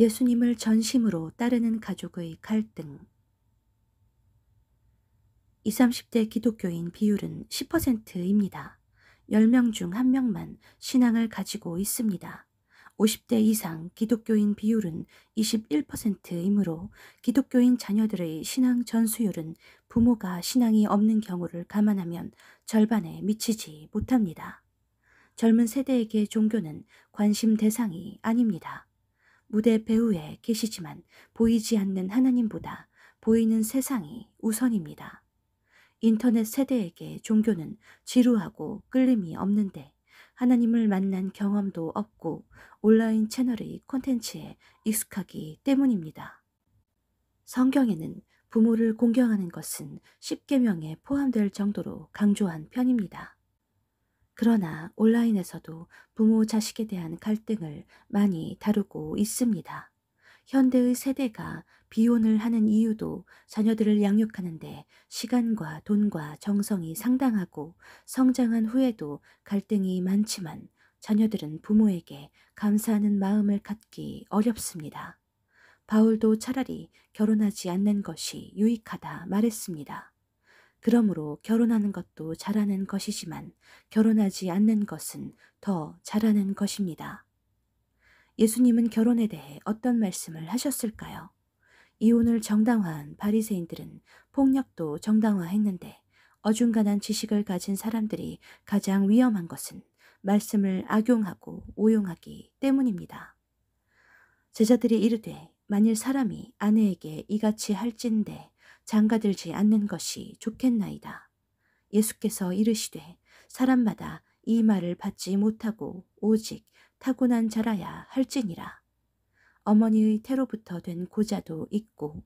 예수님을 전심으로 따르는 가족의 갈등 20, 30대 기독교인 비율은 10%입니다. 10명 중 1명만 신앙을 가지고 있습니다. 50대 이상 기독교인 비율은 21%이므로 기독교인 자녀들의 신앙 전수율은 부모가 신앙이 없는 경우를 감안하면 절반에 미치지 못합니다. 젊은 세대에게 종교는 관심 대상이 아닙니다. 무대 배후에 계시지만 보이지 않는 하나님보다 보이는 세상이 우선입니다. 인터넷 세대에게 종교는 지루하고 끌림이 없는데 하나님을 만난 경험도 없고 온라인 채널의 콘텐츠에 익숙하기 때문입니다. 성경에는 부모를 공경하는 것은 10계명에 포함될 정도로 강조한 편입니다. 그러나 온라인에서도 부모 자식에 대한 갈등을 많이 다루고 있습니다. 현대의 세대가 비혼을 하는 이유도 자녀들을 양육하는데 시간과 돈과 정성이 상당하고 성장한 후에도 갈등이 많지만 자녀들은 부모에게 감사하는 마음을 갖기 어렵습니다. 바울도 차라리 결혼하지 않는 것이 유익하다 말했습니다. 그러므로 결혼하는 것도 잘하는 것이지만 결혼하지 않는 것은 더 잘하는 것입니다. 예수님은 결혼에 대해 어떤 말씀을 하셨을까요? 이혼을 정당화한 바리새인들은 폭력도 정당화했는데 어중간한 지식을 가진 사람들이 가장 위험한 것은 말씀을 악용하고 오용하기 때문입니다. 제자들이 이르되 만일 사람이 아내에게 이같이 할진대 장가들지 않는 것이 좋겠나이다. 예수께서 이르시되 사람마다 이 말을 받지 못하고 오직 타고난 자라야 할지니라. 어머니의 태로부터 된 고자도 있고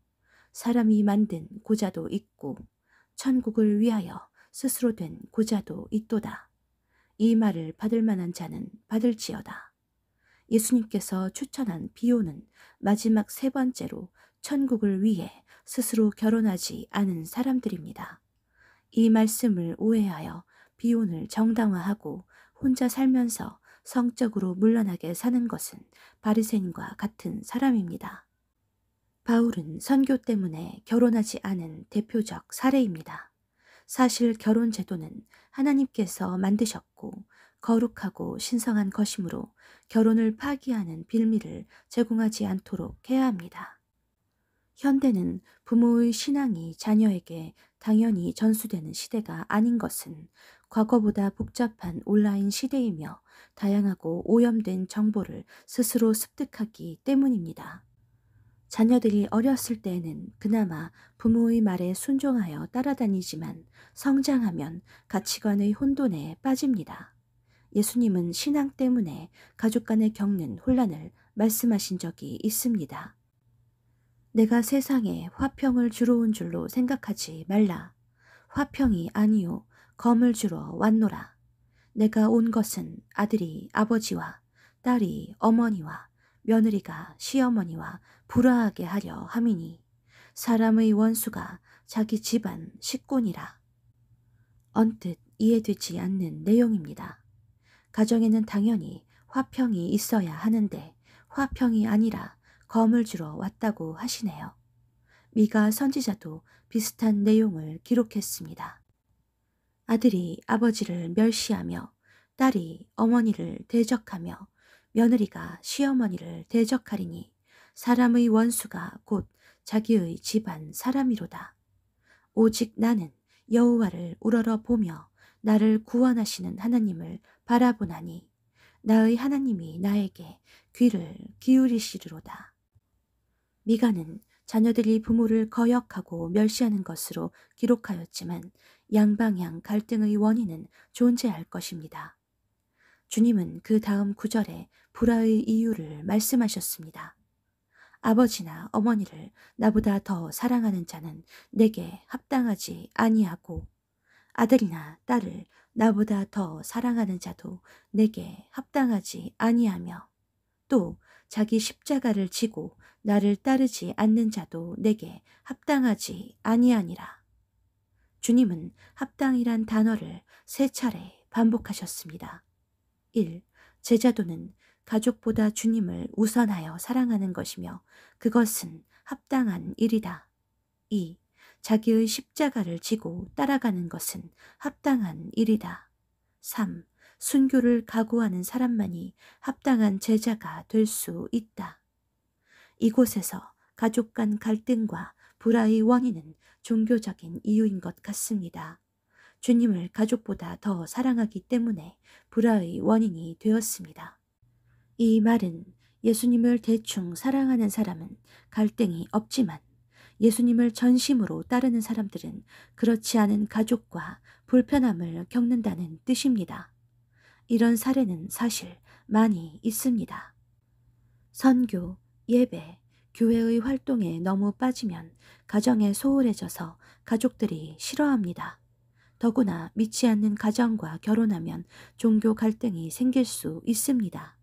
사람이 만든 고자도 있고 천국을 위하여 스스로 된 고자도 있도다. 이 말을 받을 만한 자는 받을지어다. 예수님께서 추천한 비유는 마지막 세 번째로 천국을 위해 스스로 결혼하지 않은 사람들입니다. 이 말씀을 오해하여 비혼을 정당화하고 혼자 살면서 성적으로 물러나게 사는 것은 바리새인과 같은 사람입니다. 바울은 선교 때문에 결혼하지 않은 대표적 사례입니다. 사실 결혼 제도는 하나님께서 만드셨고 거룩하고 신성한 것이므로 결혼을 파기하는 빌미를 제공하지 않도록 해야 합니다. 현대는 부모의 신앙이 자녀에게 당연히 전수되는 시대가 아닌 것은 과거보다 복잡한 온라인 시대이며 다양하고 오염된 정보를 스스로 습득하기 때문입니다. 자녀들이 어렸을 때에는 그나마 부모의 말에 순종하여 따라다니지만 성장하면 가치관의 혼돈에 빠집니다. 예수님은 신앙 때문에 가족 간에 겪는 혼란을 말씀하신 적이 있습니다. 내가 세상에 화평을 주러 온 줄로 생각하지 말라. 화평이 아니요 검을 주러 왔노라. 내가 온 것은 아들이 아버지와 딸이 어머니와 며느리가 시어머니와 불화하게 하려 함이니 사람의 원수가 자기 집안 식곤이라. 언뜻 이해되지 않는 내용입니다. 가정에는 당연히 화평이 있어야 하는데 화평이 아니라 검을 주러 왔다고 하시네요. 미가 선지자도 비슷한 내용을 기록했습니다. 아들이 아버지를 멸시하며 딸이 어머니를 대적하며 며느리가 시어머니를 대적하리니 사람의 원수가 곧 자기의 집안 사람이로다. 오직 나는 여호와를 우러러 보며 나를 구원하시는 하나님을 바라보나니 나의 하나님이 나에게 귀를 기울이시리로다. 미가는 자녀들이 부모를 거역하고 멸시하는 것으로 기록하였지만 양방향 갈등의 원인은 존재할 것입니다. 주님은 그 다음 구절에 불화의 이유를 말씀하셨습니다. 아버지나 어머니를 나보다 더 사랑하는 자는 내게 합당하지 아니하고 아들이나 딸을 나보다 더 사랑하는 자도 내게 합당하지 아니하며 또 자기 십자가를 지고 나를 따르지 않는 자도 내게 합당하지 아니하니라. 주님은 합당이란 단어를 세 차례 반복하셨습니다. 1. 제자도는 가족보다 주님을 우선하여 사랑하는 것이며 그것은 합당한 일이다. 2. 자기의 십자가를 지고 따라가는 것은 합당한 일이다. 3. 순교를 각오하는 사람만이 합당한 제자가 될 수 있다. 이곳에서 가족 간 갈등과 불화의 원인은 종교적인 이유인 것 같습니다. 주님을 가족보다 더 사랑하기 때문에 불화의 원인이 되었습니다. 이 말은 예수님을 대충 사랑하는 사람은 갈등이 없지만 예수님을 전심으로 따르는 사람들은 그렇지 않은 가족과 불편함을 겪는다는 뜻입니다. 이런 사례는 사실 많이 있습니다. 선교, 예배, 교회의 활동에 너무 빠지면 가정에 소홀해져서 가족들이 싫어합니다. 더구나 믿지 않는 가정과 결혼하면 종교 갈등이 생길 수 있습니다.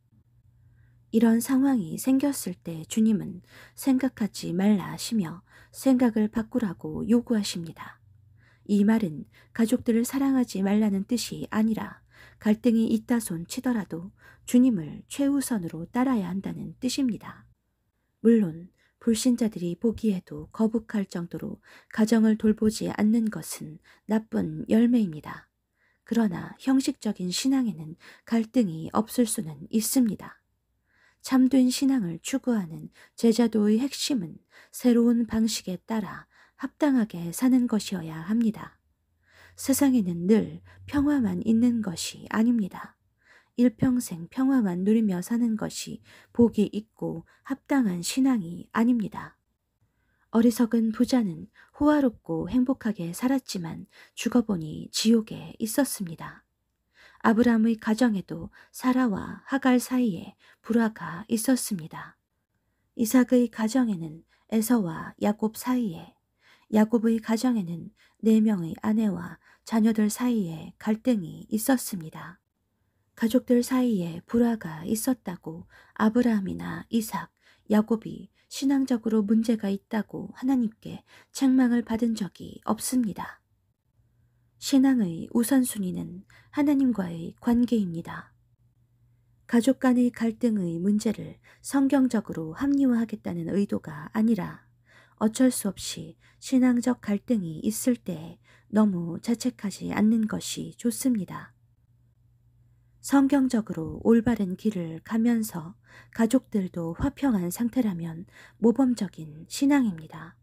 이런 상황이 생겼을 때 주님은 생각하지 말라 하시며 생각을 바꾸라고 요구하십니다. 이 말은 가족들을 사랑하지 말라는 뜻이 아니라 갈등이 있다손 치더라도 주님을 최우선으로 따라야 한다는 뜻입니다. 물론 불신자들이 보기에도 거북할 정도로 가정을 돌보지 않는 것은 나쁜 열매입니다. 그러나 형식적인 신앙에는 갈등이 없을 수는 있습니다. 참된 신앙을 추구하는 제자도의 핵심은 새로운 방식에 따라 합당하게 사는 것이어야 합니다. 세상에는 늘 평화만 있는 것이 아닙니다. 일평생 평화만 누리며 사는 것이 복이 있고 합당한 신앙이 아닙니다. 어리석은 부자는 호화롭고 행복하게 살았지만 죽어보니 지옥에 있었습니다. 아브라함의 가정에도 사라와 하갈 사이에 불화가 있었습니다. 이삭의 가정에는 에서와 야곱 사이에, 야곱의 가정에는 네 명의 아내와 자녀들 사이에 갈등이 있었습니다. 가족들 사이에 불화가 있었다고 아브라함이나 이삭, 야곱이 신앙적으로 문제가 있다고 하나님께 책망을 받은 적이 없습니다. 신앙의 우선순위는 하나님과의 관계입니다. 가족 간의 갈등의 문제를 성경적으로 합리화하겠다는 의도가 아니라 어쩔 수 없이 신앙적 갈등이 있을 때 너무 자책하지 않는 것이 좋습니다. 성경적으로 올바른 길을 가면서 가족들도 화평한 상태라면 모범적인 신앙입니다.